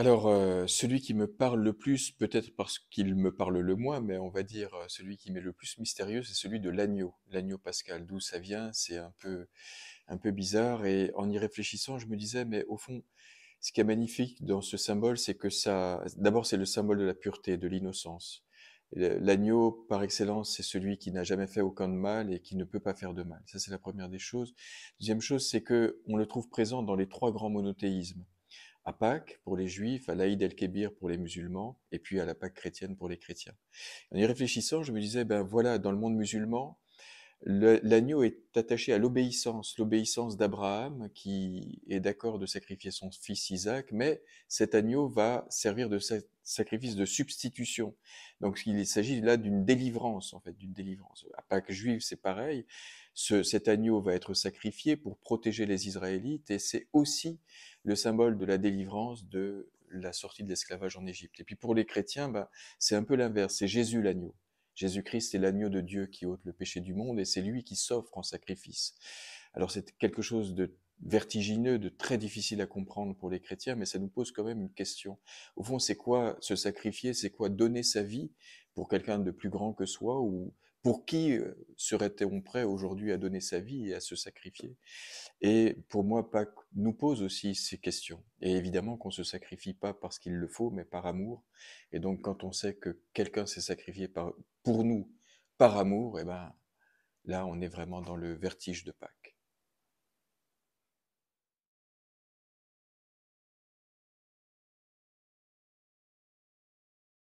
Alors, euh, celui qui me parle le plus, peut-être parce qu'il me parle le moins, mais on va dire euh, celui qui m'est le plus mystérieux, c'est celui de l'agneau, l'agneau pascal. D'où ça vient, c'est un peu, bizarre. Et en y réfléchissant, je me disais, mais au fond, ce qui est magnifique dans ce symbole, c'est que ça, d'abord, c'est le symbole de la pureté, de l'innocence. L'agneau, par excellence, c'est celui qui n'a jamais fait aucun mal et qui ne peut pas faire de mal. Ça, c'est la première des choses. Deuxième chose, c'est que on le trouve présent dans les trois grands monothéismes à Pâques pour les Juifs, à l'Aïd el-Kébir pour les musulmans, et puis à la Pâques chrétienne pour les chrétiens. En y réfléchissant, je me disais, ben voilà, dans le monde musulman, L'agneau est attaché à l'obéissance, l'obéissance d'Abraham qui est d'accord de sacrifier son fils Isaac, mais cet agneau va servir de sacrifice de substitution. Donc il s'agit là d'une délivrance, en fait, d'une délivrance. À Pâques juive, c'est pareil. cet agneau va être sacrifié pour protéger les Israélites et c'est aussi le symbole de la délivrance de la sortie de l'esclavage en Égypte. Et puis pour les chrétiens, bah, c'est un peu l'inverse, c'est Jésus l'agneau. Jésus-Christ est l'agneau de Dieu qui ôte le péché du monde et c'est lui qui s'offre en sacrifice. Alors c'est quelque chose de vertigineux, de très difficile à comprendre pour les chrétiens, mais ça nous pose quand même une question. Au fond, c'est quoi se sacrifier, c'est quoi donner sa vie pour quelqu'un de plus grand que soi ou pour qui serait-on prêt aujourd'hui à donner sa vie et à se sacrifier Et pour moi, Pâques nous pose aussi ces questions. Et évidemment qu'on ne se sacrifie pas parce qu'il le faut, mais par amour. Et donc quand on sait que quelqu'un s'est sacrifié pour nous par amour, eh ben, là on est vraiment dans le vertige de Pâques.